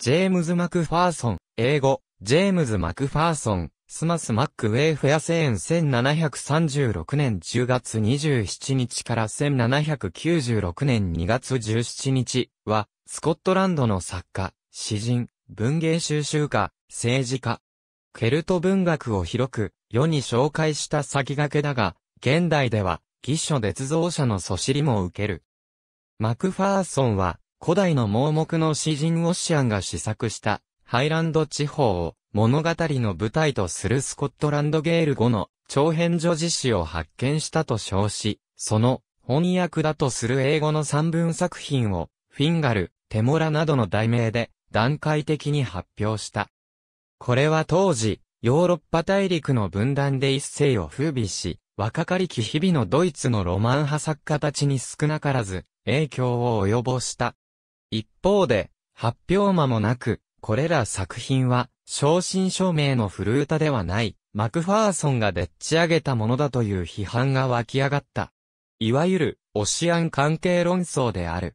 ジェームズ・マクファーソン、英語、ジェームズ・マクファーソン、スマス・マック・ウェイ・フェア・セーン1736年10月27日から1796年2月17日は、スコットランドの作家、詩人、文芸収集家、政治家。ケルト文学を広く、世に紹介した先駆けだが、現代では、義書絶造者のそしりも受ける。マクファーソンは、古代の盲目の詩人オッシャンが試作したハイランド地方を物語の舞台とするスコットランドゲール語の長編女子詩を発見したと称し、その翻訳だとする英語の三文作品をフィンガル、テモラなどの題名で段階的に発表した。これは当時、ヨーロッパ大陸の分断で一世を風靡し、若かりき日々のドイツのロマン派作家たちに少なからず影響を及ぼした一方で、発表間もなく、これら作品は、正真正銘の古歌ではない、マクファーソンがでっち上げたものだという批判が湧き上がった。いわゆる、オシアン関係論争である。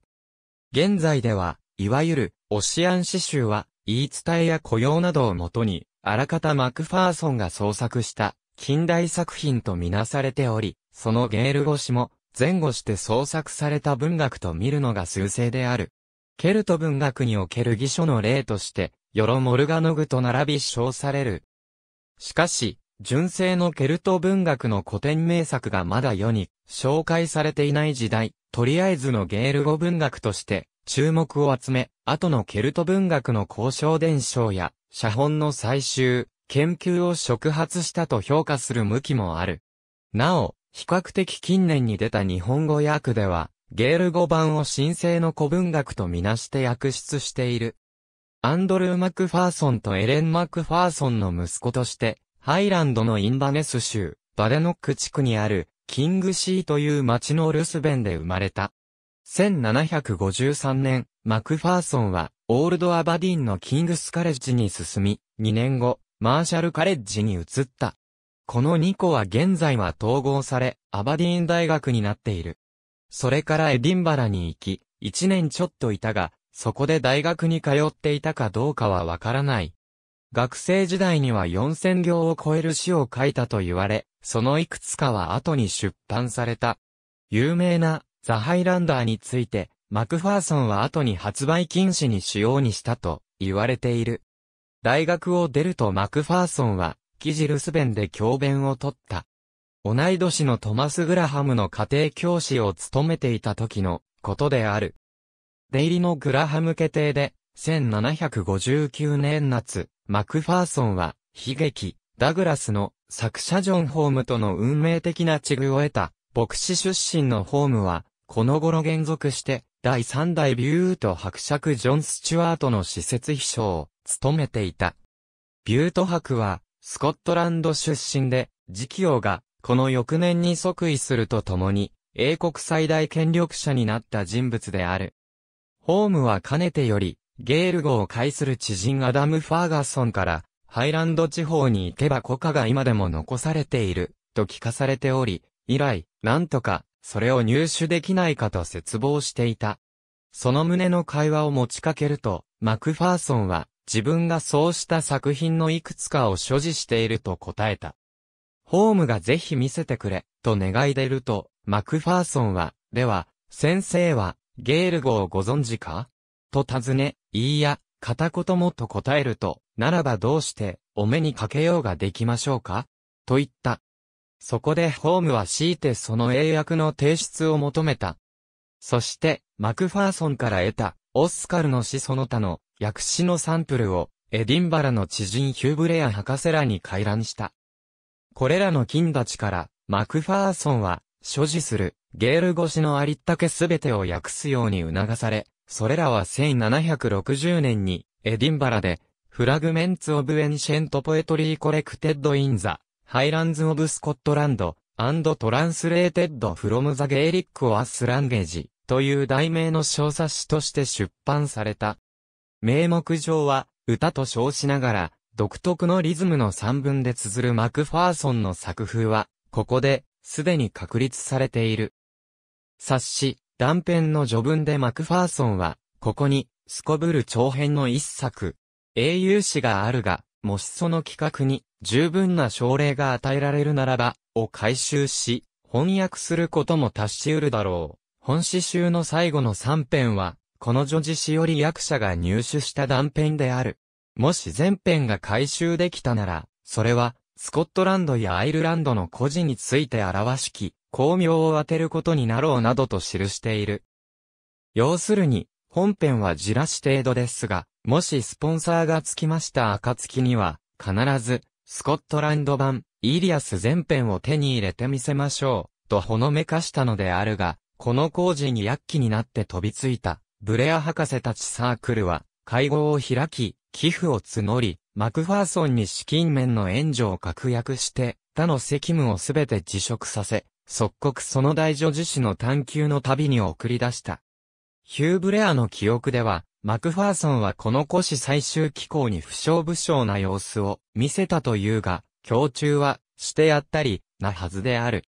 現在では、いわゆる、オシアン詩集は、言い伝えや雇用などをもとに、あらかたマクファーソンが創作した、近代作品とみなされており、そのゲール越しも、前後して創作された文学と見るのが数勢である。ケルト文学における義書の例として、ヨロ・モルガノグと並び称される。しかし、純正のケルト文学の古典名作がまだ世に紹介されていない時代、とりあえずのゲール語文学として注目を集め、後のケルト文学の交渉伝承や写本の採集、研究を触発したと評価する向きもある。なお、比較的近年に出た日本語訳では、ゲール語版を神聖の古文学とみなして訳出している。アンドルー・マクファーソンとエレン・マクファーソンの息子として、ハイランドのインバネス州、バデノック地区にある、キングシーという町のルスベンで生まれた。1753年、マクファーソンは、オールドアバディンのキングスカレッジに進み、2年後、マーシャルカレッジに移った。この2校は現在は統合され、アバディーン大学になっている。それからエディンバラに行き、一年ちょっといたが、そこで大学に通っていたかどうかはわからない。学生時代には4000行を超える詩を書いたと言われ、そのいくつかは後に出版された。有名なザ・ハイランダーについて、マクファーソンは後に発売禁止にしようにしたと言われている。大学を出るとマクファーソンは、キジルスベンで教鞭を取った。同い年のトマス・グラハムの家庭教師を務めていた時のことである。出入りのグラハム家庭で、1759年夏、マクファーソンは、悲劇、ダグラスの作者ジョン・ホームとの運命的な地遇を得た、牧師出身のホームは、この頃現続して、第3代ビュート伯爵ジョン・スチュワートの施設秘書を務めていた。ビュート伯は、スコットランド出身で、時期教がこの翌年に即位するとともに、英国最大権力者になった人物である。ホームはかねてより、ゲール語を介する知人アダム・ファーガソンから、ハイランド地方に行けば国家が今でも残されている、と聞かされており、以来、なんとか、それを入手できないかと絶望していた。その旨の会話を持ちかけると、マクファーソンは、自分がそうした作品のいくつかを所持していると答えた。ホームがぜひ見せてくれ、と願い出ると、マクファーソンは、では、先生は、ゲール語をご存知かと尋ね、いいや、片言もと答えると、ならばどうして、お目にかけようができましょうかと言った。そこでホームは強いてその英訳の提出を求めた。そして、マクファーソンから得た、オスカルの死その他の、訳詞のサンプルを、エディンバラの知人ヒューブレア博士らに回覧した。これらの金たちから、マクファーソンは、所持する、ゲール越しのありったけすべてを訳すように促され、それらは1760年に、エディンバラで、フラグメンツ・オブ・エンシェント・ポエトリー・コレクテッド・イン・ザ・ハイランズ・オブ・スコットランド、アンド・トランスレーテッド・フロム・ザ・ゲーリック・オアス・ランゲージ、という題名の小冊子として出版された。名目上は、歌と称しながら、独特のリズムの三文で綴るマクファーソンの作風は、ここで、すでに確立されている。冊子、断片の序文でマクファーソンは、ここに、すこぶる長編の一作、英雄史があるが、もしその企画に、十分な奨励が与えられるならば、を回収し、翻訳することも達し得るだろう。本詩集の最後の3編は、この女子詩より役者が入手した断片である。もし全編が回収できたなら、それは、スコットランドやアイルランドの孤児について表しき、巧妙を当てることになろうなどと記している。要するに、本編はじらし程度ですが、もしスポンサーがつきました暁には、必ず、スコットランド版、イリアス全編を手に入れてみせましょう、とほのめかしたのであるが、この工事に躍起になって飛びついた、ブレア博士たちサークルは、会合を開き、寄付を募り、マクファーソンに資金面の援助を確約して、他の責務をすべて辞職させ、即刻その大女自死の探求の旅に送り出した。ヒュー・ブレアの記憶では、マクファーソンはこの古紙最終機構に不詳不詳な様子を見せたというが、胸中は、してやったり、なはずである。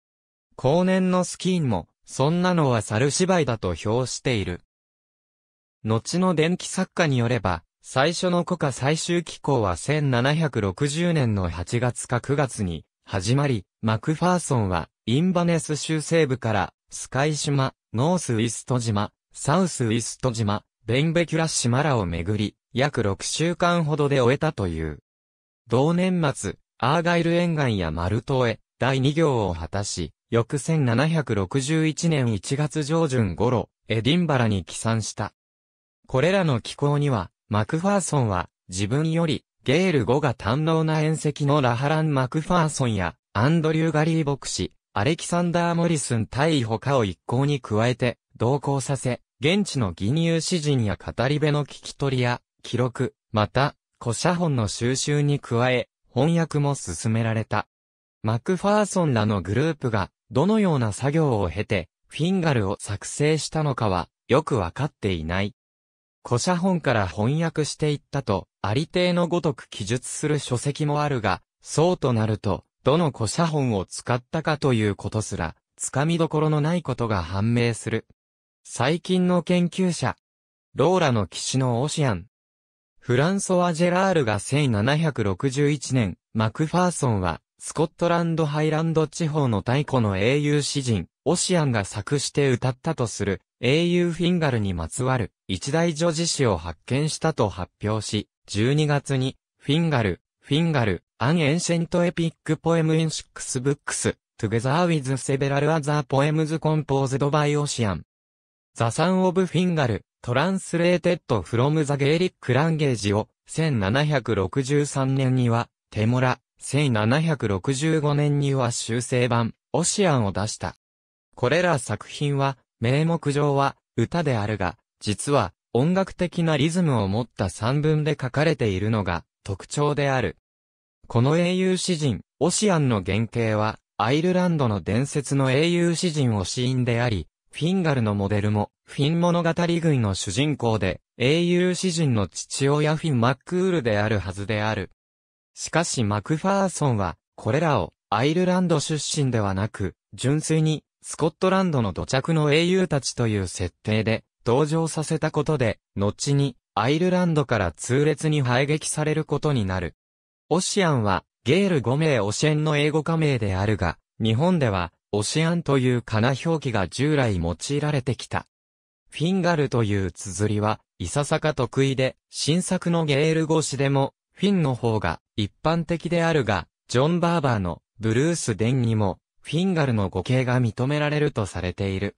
後年のスキーンも、そんなのは猿芝居だと評している。後の電気作家によれば、最初の古化最終機構は1760年の8月か9月に始まり、マクファーソンはインバネス州西部からスカイ島、ノースウィスト島、サウスウィスト島、ベンベキュラ島らをめぐり、約6週間ほどで終えたという。同年末、アーガイル沿岸やマルトへ第2行を果たし、翌1761年1月上旬頃、エディンバラに帰参した。これらの機構には、マクファーソンは、自分より、ゲール語が堪能な演席のラハラン・マクファーソンや、アンドリュー・ガリー牧師、アレキサンダー・モリスン対他を一行に加えて、同行させ、現地の義乳詩人や語り部の聞き取りや、記録、また、古写本の収集に加え、翻訳も進められた。マクファーソンらのグループが、どのような作業を経て、フィンガルを作成したのかは、よくわかっていない。古写本から翻訳していったと、ありていのごとく記述する書籍もあるが、そうとなると、どの古写本を使ったかということすら、つかみどころのないことが判明する。最近の研究者、ローラの騎士のオシアン。フランソワ・ジェラールが1761年、マクファーソンは、スコットランドハイランド地方の太古の英雄詩人、オシアンが作して歌ったとする、英雄フィンガルにまつわる一大女子誌を発見したと発表し、12月に、フィンガル、フィンガル、アンエンシェントエピックポエムインシックスブックス、トゥ g ザーウィズセベラルアザーポエムズコンポー r ドバイオシアン。ザサンオブフィンガル、トランスレーテッドフロムザゲーリックランゲージ a t e d f r o を1763年には、テモラ、1765年には修正版、オシアンを出した。これら作品は、名目上は歌であるが、実は音楽的なリズムを持った三文で書かれているのが特徴である。この英雄詩人、オシアンの原型は、アイルランドの伝説の英雄詩人を死因であり、フィンガルのモデルも、フィン物語群の主人公で、英雄詩人の父親フィン・マックールであるはずである。しかしマクファーソンは、これらをアイルランド出身ではなく、純粋にスコットランドの土着の英雄たちという設定で、登場させたことで、後に、アイルランドから痛烈に排撃されることになる。オシアンは、ゲール5名オシエンの英語加盟であるが、日本では、オシアンというカナ表記が従来用いられてきた。フィンガルという綴りは、いささか得意で、新作のゲール語詞でも、フィンの方が一般的であるが、ジョン・バーバーのブルース・デンにもフィンガルの語形が認められるとされている。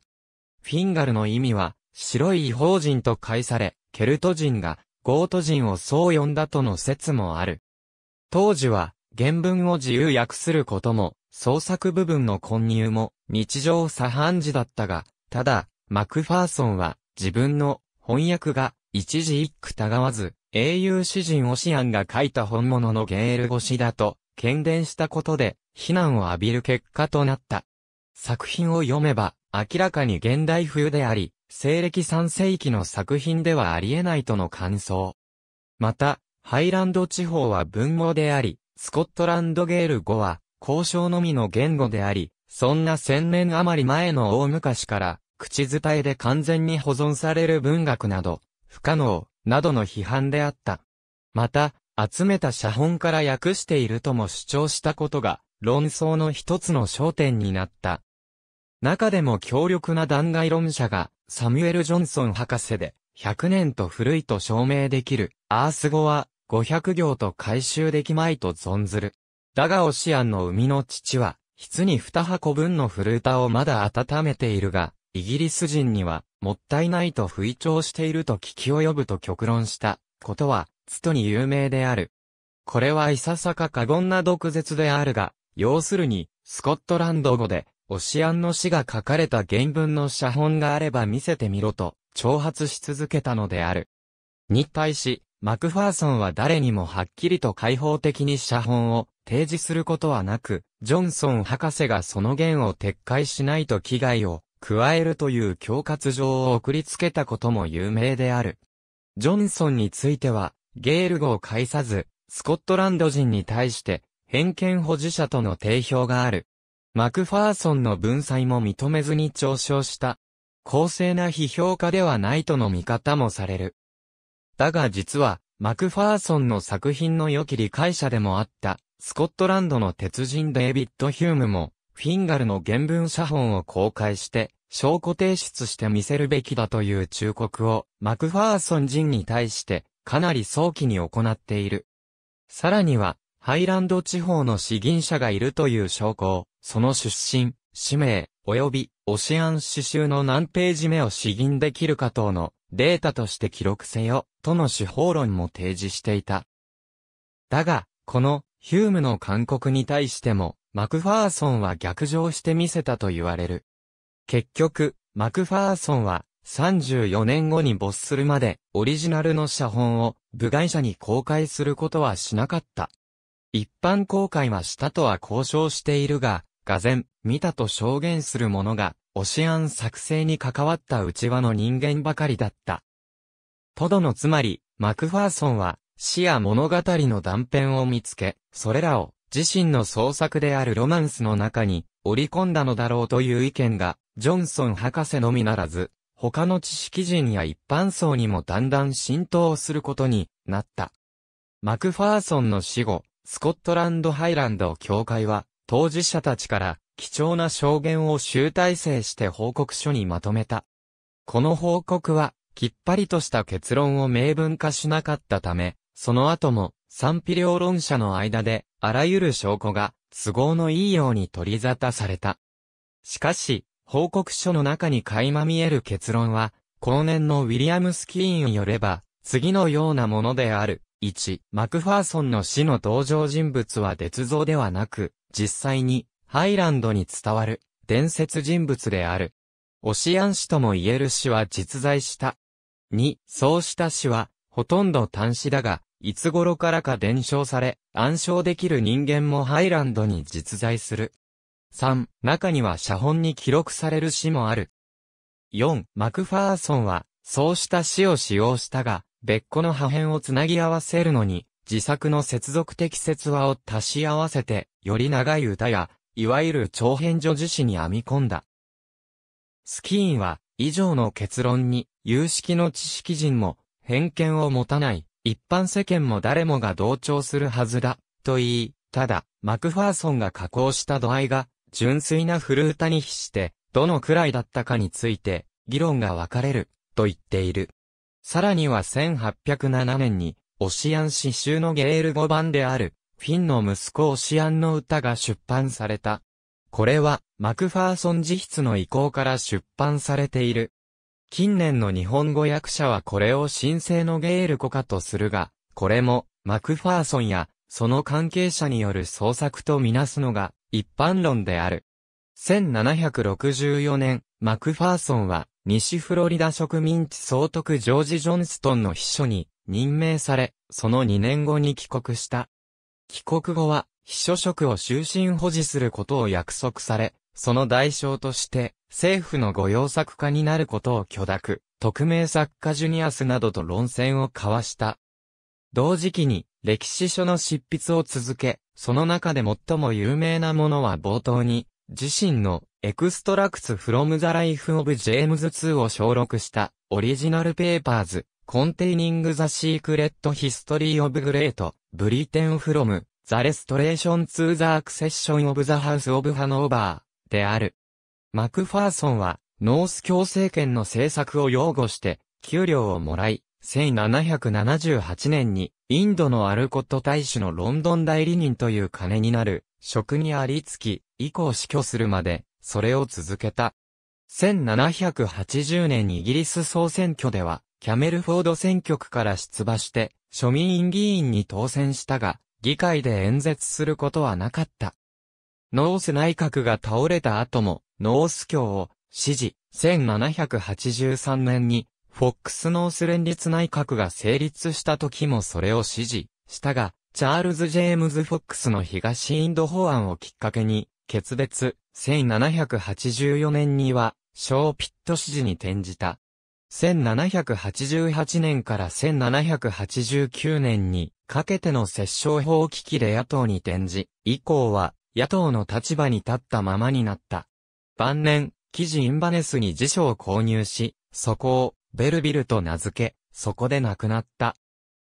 フィンガルの意味は、白い違法人と解され、ケルト人が、ゴート人をそう呼んだとの説もある。当時は、原文を自由訳することも、創作部分の混入も、日常茶飯事だったが、ただ、マクファーソンは、自分の翻訳が、一字一句たがわず、英雄詩人オシアンが書いた本物のゲール越しだと、喧伝したことで、非難を浴びる結果となった。作品を読めば、明らかに現代風であり、西暦3世紀の作品ではありえないとの感想。また、ハイランド地方は文語であり、スコットランドゲール語は、交渉のみの言語であり、そんな千年余り前の大昔から、口伝えで完全に保存される文学など、不可能、などの批判であった。また、集めた写本から訳しているとも主張したことが、論争の一つの焦点になった。中でも強力な弾劾論者が、サミュエル・ジョンソン博士で、100年と古いと証明できる、アース語は、500行と回収できまいと存ずる。だがオシアンの生みの父は、筆に2箱分の古歌をまだ温めているが、イギリス人には、もったいないと吹聴していると聞き及ぶと極論した、ことは、つとに有名である。これはいささか過言な毒舌であるが、要するに、スコットランド語で、オシアンの詩が書かれた原文の写本があれば見せてみろと、挑発し続けたのである。に対し、マクファーソンは誰にもはっきりと開放的に写本を提示することはなく、ジョンソン博士がその言を撤回しないと危害を加えるという恐喝状を送りつけたことも有名である。ジョンソンについては、ゲール語を介さず、スコットランド人に対して、偏見保持者との定評がある。マクファーソンの文才も認めずに嘲笑した。公正な批評家ではないとの見方もされる。だが実は、マクファーソンの作品の良き理解者でもあった、スコットランドの鉄人デイビッド・ヒュームも、フィンガルの原文写本を公開して、証拠提出して見せるべきだという忠告を、マクファーソン人に対して、かなり早期に行っている。さらには、ハイランド地方の詩銀者がいるという証拠を、その出身、氏名、及び、オシアン詩集の何ページ目を詩吟できるか等のデータとして記録せよ、との手法論も提示していた。だが、この、ヒュームの勧告に対しても、マクファーソンは逆上してみせたと言われる。結局、マクファーソンは、34年後に没するまで、オリジナルの写本を部外者に公開することはしなかった。一般公開はしたとは交渉しているが、がぜ見たと証言する者が、オシアン作成に関わった内輪の人間ばかりだった。トドのつまり、マクファーソンは、詩や物語の断片を見つけ、それらを自身の創作であるロマンスの中に織り込んだのだろうという意見が、ジョンソン博士のみならず、他の知識人や一般層にもだんだん浸透することになった。マクファーソンの死後、スコットランドハイランド協会は、当事者たちから貴重な証言を集大成して報告書にまとめた。この報告は、きっぱりとした結論を明文化しなかったため、その後も賛否両論者の間で、あらゆる証拠が都合のいいように取り沙汰された。しかし、報告書の中に垣間見える結論は、後年のウィリアムスキーンによれば、次のようなものである。1、マクファーソンの死の登場人物は捏造ではなく、実際に、ハイランドに伝わる、伝説人物である。オシアン氏とも言える死は実在した。2、そうした死は、ほとんど単死だが、いつ頃からか伝承され、暗唱できる人間もハイランドに実在する。3、中には写本に記録される詩もある。4、マクファーソンは、そうした詩を使用したが、別個の破片をつなぎ合わせるのに、自作の接続的説話を足し合わせて、より長い歌や、いわゆる長編叙事詩に編み込んだ。スキーンは、以上の結論に、有識の知識人も、偏見を持たない、一般世間も誰もが同調するはずだ、と言い、ただ、マクファーソンが加工した度合いが、純粋な古歌に比して、どのくらいだったかについて、議論が分かれる、と言っている。さらには1807年に、オシアン詩集のゲール語版である、フィンの息子オシアンの歌が出版された。これは、マクファーソン自筆の意向から出版されている。近年の日本語訳者はこれを神聖のゲール語化とするが、これも、マクファーソンやその関係者による創作とみなすのが一般論である。1764年、マクファーソンは西フロリダ植民地総督ジョージ・ジョンストンの秘書に任命され、その2年後に帰国した。帰国後は秘書職を終身保持することを約束され、その代償として政府の御用作家になることを許諾、匿名作家ジュニアスなどと論戦を交わした。同時期に歴史書の執筆を続け、その中で最も有名なものは冒頭に、自身のエクストラクツフロムザライフオブジェームズ2を収録したオリジナルペーパーズ、コンテイニングザシークレットヒストリーオブグレート、ブリテンフロム、ザレストレーションツーザアクセッションオブザハウスオブハノーバー、である。マクファーソンは、ノース共生権の政策を擁護して、給料をもらい、1778年に、インドのアルコット大使のロンドン代理人という金になる、職にありつき、以降死去するまで、それを続けた。1780年イギリス総選挙では、キャメルフォード選挙区から出馬して、庶民院議員に当選したが、議会で演説することはなかった。ノース内閣が倒れた後も、ノース教を支持、1783年にフォックスノース連立内閣が成立した時もそれを支持したが、チャールズ・ジェームズ・フォックスの東インド法案をきっかけに、決別、1784年には、ショーピット支持に転じた。1788年から1789年にかけての折衝法危機で野党に転じ、以降は野党の立場に立ったままになった。晩年、記事インバネスに辞書を購入し、そこをベルビルと名付け、そこで亡くなった。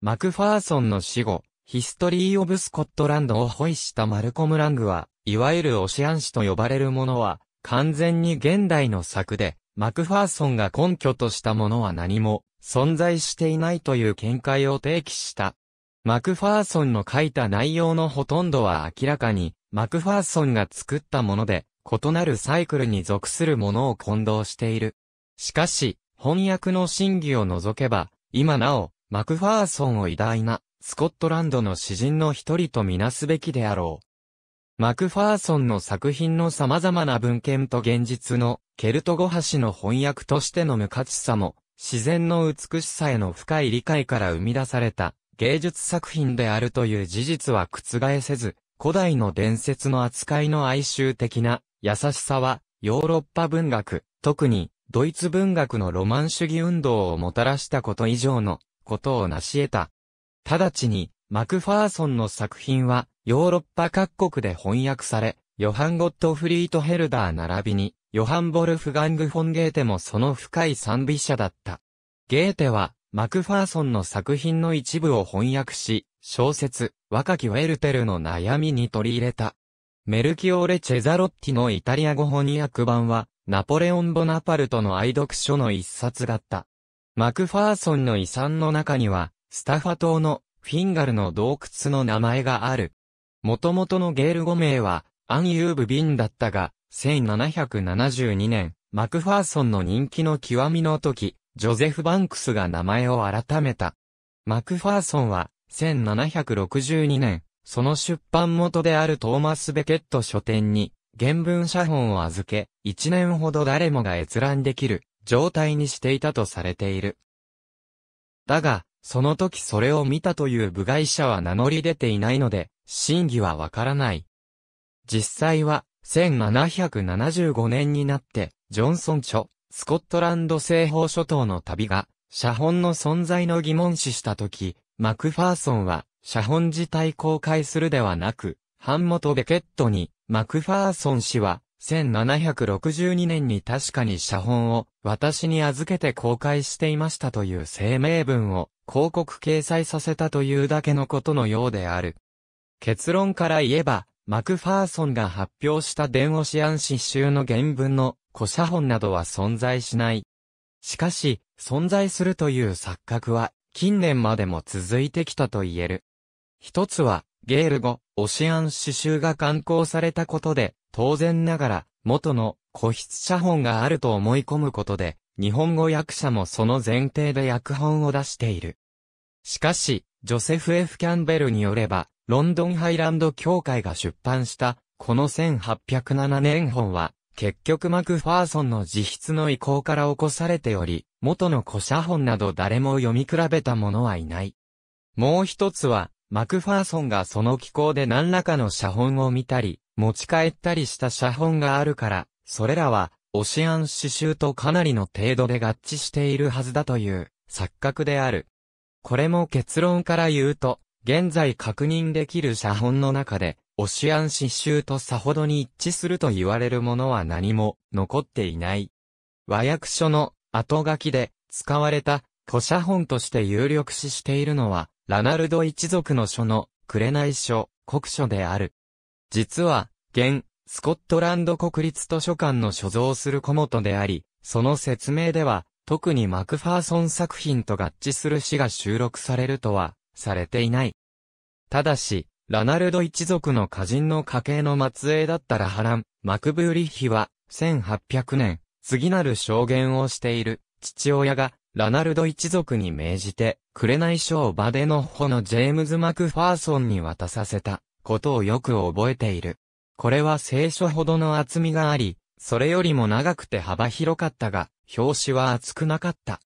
マクファーソンの死後、ヒストリー・オブ・スコットランドを保イしたマルコム・ラングは、いわゆるオシアン氏と呼ばれるものは、完全に現代の作で、マクファーソンが根拠としたものは何も存在していないという見解を提起した。マクファーソンの書いた内容のほとんどは明らかに、マクファーソンが作ったもので、異なるサイクルに属するものを混同している。しかし、翻訳の真偽を除けば、今なお、マクファーソンを偉大な、スコットランドの詩人の一人とみなすべきであろう。マクファーソンの作品の様々な文献と現実の、ケルト語橋の翻訳としての無価値さも、自然の美しさへの深い理解から生み出された、芸術作品であるという事実は覆せず、古代の伝説の扱いの哀愁的な優しさは、ヨーロッパ文学、特にドイツ文学のロマン主義運動をもたらしたこと以上のことを成し得た。直ちに、マクファーソンの作品は、ヨーロッパ各国で翻訳され、ヨハン・ゴットフリート・ヘルダー並びに、ヨハン・ボルフガング・フォン・ゲーテもその深い賛美者だった。ゲーテは、マクファーソンの作品の一部を翻訳し、小説、若きウェルテルの悩みに取り入れた。メルキオーレ・チェザロッティのイタリア語翻訳版は、ナポレオン・ボナパルトの愛読書の一冊だった。マクファーソンの遺産の中には、スタファ島のフィンガルの洞窟の名前がある。元々のゲール語名は、アン・ユーブ・ビンだったが、1772年、マクファーソンの人気の極みの時、ジョゼフ・バンクスが名前を改めた。マクファーソンは、1762年、その出版元であるトーマス・ベケット書店に、原文写本を預け、一年ほど誰もが閲覧できる状態にしていたとされている。だが、その時それを見たという部外者は名乗り出ていないので、真偽はわからない。実際は、1775年になって、ジョンソン著、スコットランド西方諸島の旅が、写本の存在の疑問視した時、マクファーソンは、写本自体公開するではなく、版元ベケットに、マクファーソン氏は、1762年に確かに写本を私に預けて公開していましたという声明文を広告掲載させたというだけのことのようである。結論から言えば、マクファーソンが発表した電オシアン詩集の原文の古写本などは存在しない。しかし、存在するという錯覚は近年までも続いてきたと言える。一つは、ゲール語、オシアン刺繍が刊行されたことで、当然ながら、元の古筆写本があると思い込むことで、日本語訳者もその前提で訳本を出している。しかし、ジョセフ・ F・ キャンベルによれば、ロンドンハイランド協会が出版した、この1807年本は、結局マクファーソンの自筆の意向から起こされており、元の古写本など誰も読み比べた者はいない。もう一つは、マクファーソンがその機構で何らかの写本を見たり、持ち帰ったりした写本があるから、それらは、オシアン刺繍とかなりの程度で合致しているはずだという、錯覚である。これも結論から言うと、現在確認できる写本の中で、オシアン刺繍とさほどに一致すると言われるものは何も残っていない。和訳書の後書きで使われた古写本として有力視しているのは、ラナルド一族の書の、紅書、国書である。実は、現、スコットランド国立図書館の所蔵する小元であり、その説明では、特にマクファーソン作品と合致する詩が収録されるとは、されていない。ただし、ラナルド一族の歌人の家系の末裔だったラハラン、マクブーリッヒは、1800年、次なる証言をしている、父親が、ラナルド一族に命じて、紅賞バデノッホのジェームズ・マクファーソンに渡させたことをよく覚えている。これは聖書ほどの厚みがあり、それよりも長くて幅広かったが、表紙は厚くなかった。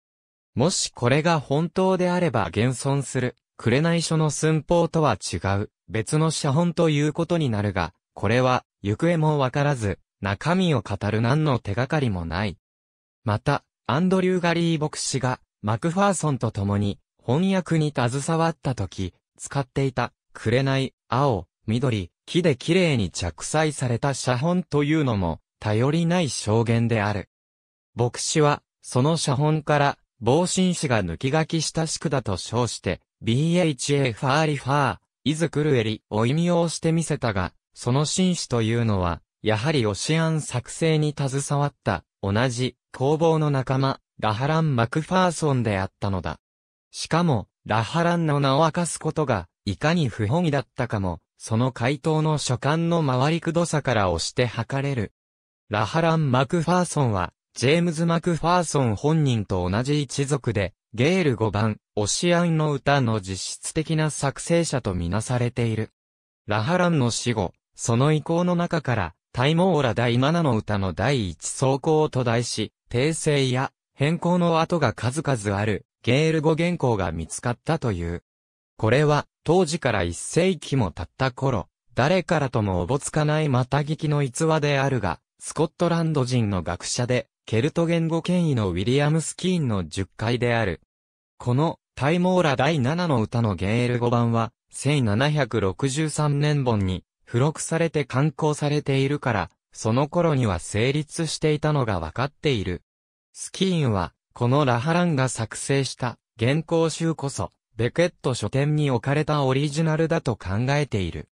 もしこれが本当であれば現存する、紅書の寸法とは違う、別の写本ということになるが、これは、行方もわからず、中身を語る何の手がかりもない。また、アンドリュー・ガリー牧師が、マクファーソンと共に、翻訳に携わった時、使っていた、紅、青、緑、木で綺麗に着彩された写本というのも、頼りない証言である。牧師は、その写本から、防振士が抜き書きした宿だと称して、BHA ファーリファー、イズクルエリお意味をしてみせたが、その紳士というのは、やはりオシアン作成に携わった同じ工房の仲間、ラハラン・マクファーソンであったのだ。しかも、ラハランの名を明かすことが、いかに不本意だったかも、その回答の書簡の回りくどさから押して測れる。ラハラン・マクファーソンは、ジェームズ・マクファーソン本人と同じ一族で、ゲール5番、オシアンの歌の実質的な作成者とみなされている。ラハランの死後、その意向の中から、タイモーラ第7の歌の第一奏をと題し、訂正や変更の跡が数々あるゲール語原稿が見つかったという。これは当時から一世紀も経った頃、誰からともおぼつかないまた聞きの逸話であるが、スコットランド人の学者で、ケルト言語権威のウィリアム・スキーンの10回である。この、タイモーラ第7の歌のゲール語版は、1763年本に、付録されて刊行されているから、その頃には成立していたのがわかっている。スキーンは、このラハランが作成した原稿集こそ、ベケット書店に置かれたオリジナルだと考えている。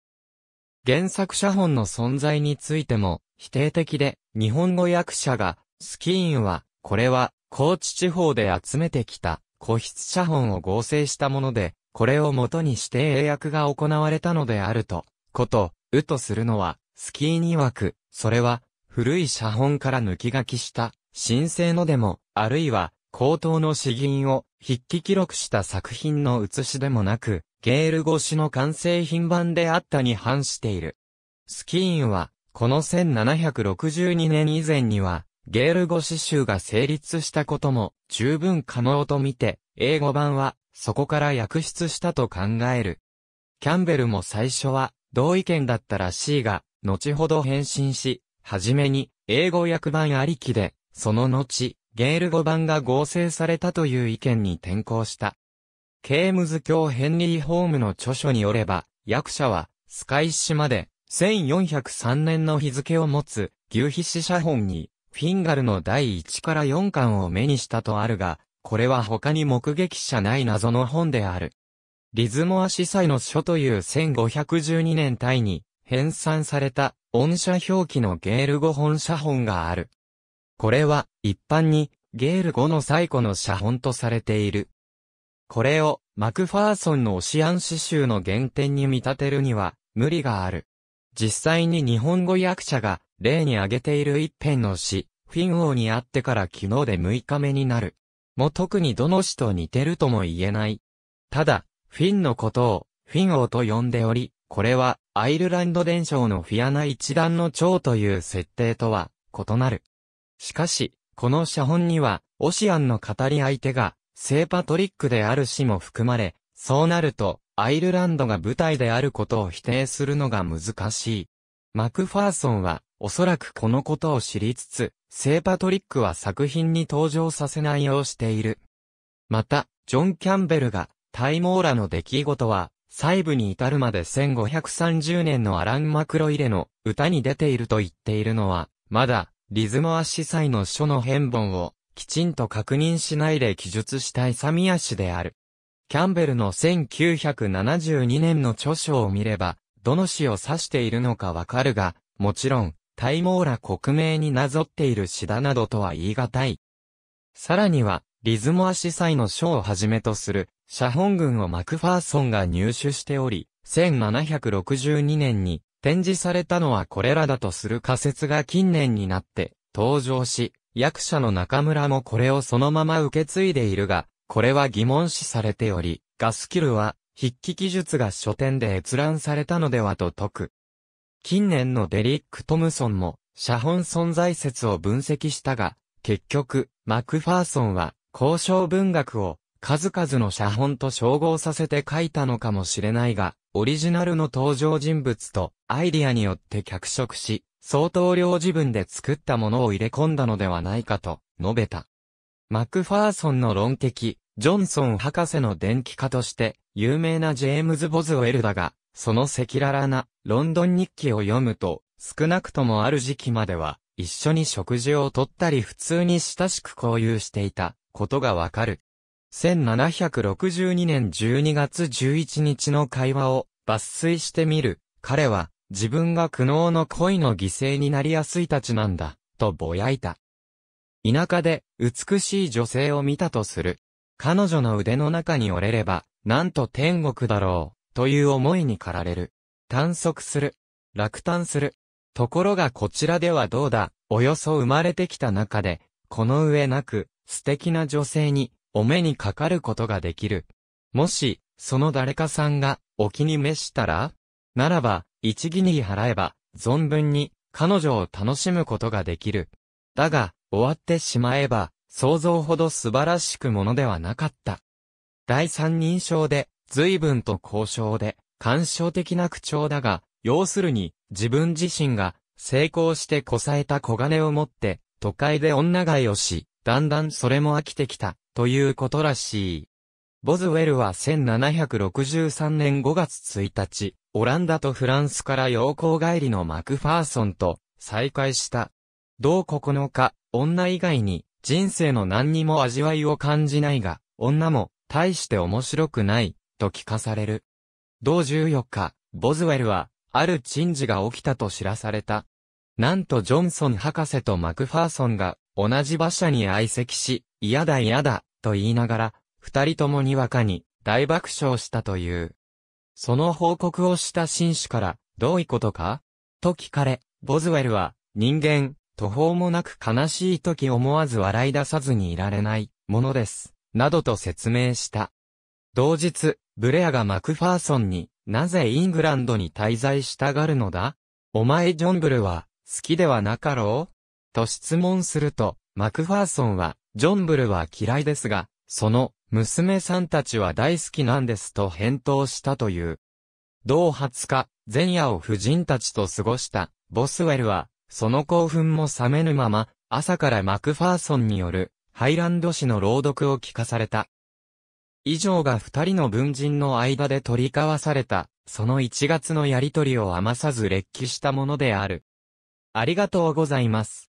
原作写本の存在についても否定的で、日本語訳者が、スキーンは、これは、高知地方で集めてきた、個室写本を合成したもので、これを元にして英訳が行われたのであると、こと、うとするのは、スキーに曰く、それは、古い写本から抜き書きした、新生のでも、あるいは、高等の詩吟を筆記記録した作品の写しでもなく、ゲール越しの完成品版であったに反している。スキーンは、この1762年以前には、ゲール語し集が成立したことも十分可能とみて、英語版はそこから訳出したと考える。キャンベルも最初は同意見だったら C が、後ほど返信し、はじめに、英語訳版ありきで、その後、ゲール語版が合成されたという意見に転向した。ケームズ教ヘンリー・ホームの著書によれば、役者は、スカイ島で、1403年の日付を持つ、牛皮死写本に、フィンガルの第1から4巻を目にしたとあるが、これは他に目撃者ない謎の本である。リズモア司祭の書という1512年タイに編纂された音社表記のゲール語本写本がある。これは一般にゲール語の最古の写本とされている。これをマクファーソンのオシアン詩集の原点に見立てるには無理がある。実際に日本語訳者が例に挙げている一編の詩、フィン王にあってから昨日で6日目になる。も特にどの詩と似てるとも言えない。ただ、フィンのことを、フィン王と呼んでおり、これは、アイルランド伝承のフィアナ一段の長という設定とは、異なる。しかし、この写本には、オシアンの語り相手が、聖パトリックであるしも含まれ、そうなると、アイルランドが舞台であることを否定するのが難しい。マクファーソンは、おそらくこのことを知りつつ、聖パトリックは作品に登場させないようしている。また、ジョン・キャンベルが、タイモーラの出来事は、細部に至るまで1530年のアラン・マクロイレの歌に出ていると言っているのは、まだ、リズモア司祭の書の変本を、きちんと確認しないで記述したイサミヤ氏である。キャンベルの1972年の著書を見れば、どの詩を指しているのかわかるが、もちろん、タイモーラ国名になぞっている詩だなどとは言い難い。さらには、リズモア司祭の書をはじめとする、写本群をマクファーソンが入手しており、1762年に展示されたのはこれらだとする仮説が近年になって登場し、役者の中村もこれをそのまま受け継いでいるが、これは疑問視されており、ガスキルは筆記技術が書店で閲覧されたのではと説く。近年のデリック・トムソンも、写本存在説を分析したが、結局、マクファーソンは、交渉文学を、数々の写本と照合させて書いたのかもしれないが、オリジナルの登場人物とアイディアによって脚色し、相当量自分で作ったものを入れ込んだのではないかと述べた。マクファーソンの論的、ジョンソン博士の電気化として有名なジェームズ・ボズウェルだが、その赤裸々なロンドン日記を読むと、少なくともある時期までは一緒に食事をとったり普通に親しく交流していたことがわかる。1762年12月11日の会話を抜粋してみる。彼は自分が苦悩の恋の犠牲になりやすいたちなんだ、とぼやいた。田舎で美しい女性を見たとする。彼女の腕の中に折れれば、なんと天国だろう、という思いに駆られる。探索する。落胆する。ところがこちらではどうだ、およそ生まれてきた中で、この上なく、素敵な女性に、お目にかかることができる。もし、その誰かさんが、お気に召したらならば、一義に払えば、存分に、彼女を楽しむことができる。だが、終わってしまえば、想像ほど素晴らしくものではなかった。第三人称で、随分と交渉で、感傷的な口調だが、要するに、自分自身が、成功してこさえた小金を持って、都会で女買いをし、だんだんそれも飽きてきた。ということらしい。ボズウェルは1763年5月1日、オランダとフランスから洋行帰りのマクファーソンと再会した。同9日、女以外に人生の何にも味わいを感じないが、女も大して面白くない、と聞かされる。同14日、ボズウェルは、ある珍事が起きたと知らされた。なんとジョンソン博士とマクファーソンが同じ馬車に相席し、嫌だ嫌だ、と言いながら、二人ともにわかに大爆笑したという。その報告をした紳士から、どういうことかと聞かれ、ボズウェルは、人間、途方もなく悲しい時思わず笑い出さずにいられない、ものです、などと説明した。同日、ブレアがマクファーソンに、なぜイングランドに滞在したがるのだお前ジョンブルは、好きではなかろうと質問すると、マクファーソンは、ジョンブルは嫌いですが、その、娘さんたちは大好きなんですと返答したという。同20日、前夜を夫人たちと過ごした、ボスウェルは、その興奮も冷めぬまま、朝からマクファーソンによる、ハイランド市の朗読を聞かされた。以上が二人の文人の間で取り交わされた、その1月のやりとりを余さず劣気したものである。ありがとうございます。